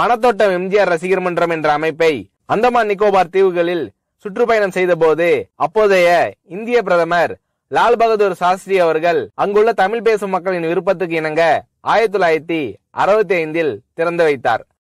பணத்தோட்டம் எம்ஜிஆர் ரசிகர் மன்றம் என்ற அமைப்பை அந்தமான் நிக்கோபார் தீவுகளில் சுற்றுப்பயணம் செய்த போது அப்போதைய இந்திய பிரதமர் லால் பகதூர் சாஸ்திரி அவர்கள் அங்குள்ள தமிழ் பேசும் மக்களின் விருப்பத்துக்கு இணங்க ஆயிரத்தி தொள்ளாயிரத்தி அறுபத்தி ஐந்தில் திறந்து வைத்தார்